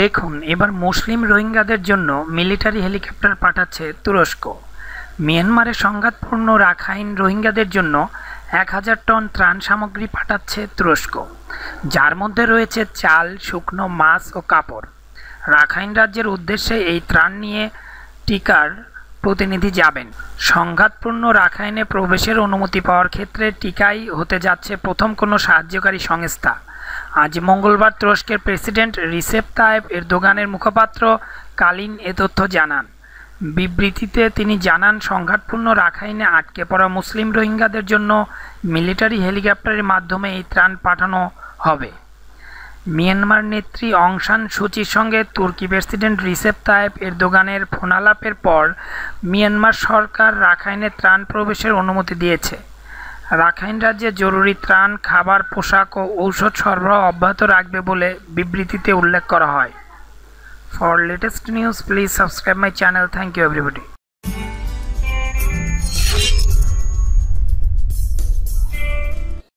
দেখুন এবার মুসলিম রোহিঙ্গাদের জন্য মিলিটারি হেলিকপ্টার পাঠাচ্ছে তুরস্ক মিয়ানমারে সংঘাতপূর্ণ রাখাইন রোহিঙ্গাদের জন্য এক হাজার টন ত্রাণ সামগ্রী পাঠাচ্ছে তুরস্ক যার মধ্যে রয়েছে চাল শুকনো মাছ ও কাপড় রাখাইন রাজ্যের উদ্দেশ্যে এই ত্রাণ নিয়ে টিকার প্রতিনিধি যাবেন সংঘাতপূর্ণ রাখাইনে প্রবেশের অনুমতি পাওয়ার ক্ষেত্রে টিকাই হতে যাচ্ছে প্রথম কোনো সাহায্যকারী সংস্থা আজ মঙ্গলবার তুরস্কের প্রেসিডেন্ট রিসেপ তায়েব এরদোগানের মুখপাত্র কালিন এ তথ্য জানান বিবৃতিতে তিনি জানান সংঘাতপূর্ণ রাখাইনে আটকে পড়া মুসলিম রোহিঙ্গাদের জন্য মিলিটারি হেলিকপ্টারের মাধ্যমে এই ত্রাণ পাঠানো হবে মিয়ানমার নেত্রী অংশান সুচির সঙ্গে তুর্কি প্রেসিডেন্ট রিসেপ তায়েব এরদোগানের ফোনালাপের পর মিয়ানমার সরকার রাখাইনে ত্রাণ প্রবেশের অনুমতি দিয়েছে রাখাইন রাজ্যে জরুরি ত্রাণ খাবার পোশাক ও ঔষধ সরবরাহ অব্যাহত রাখবে বলে বিবৃতিতে উল্লেখ করা হয় for latest news please subscribe my channel thank you everybody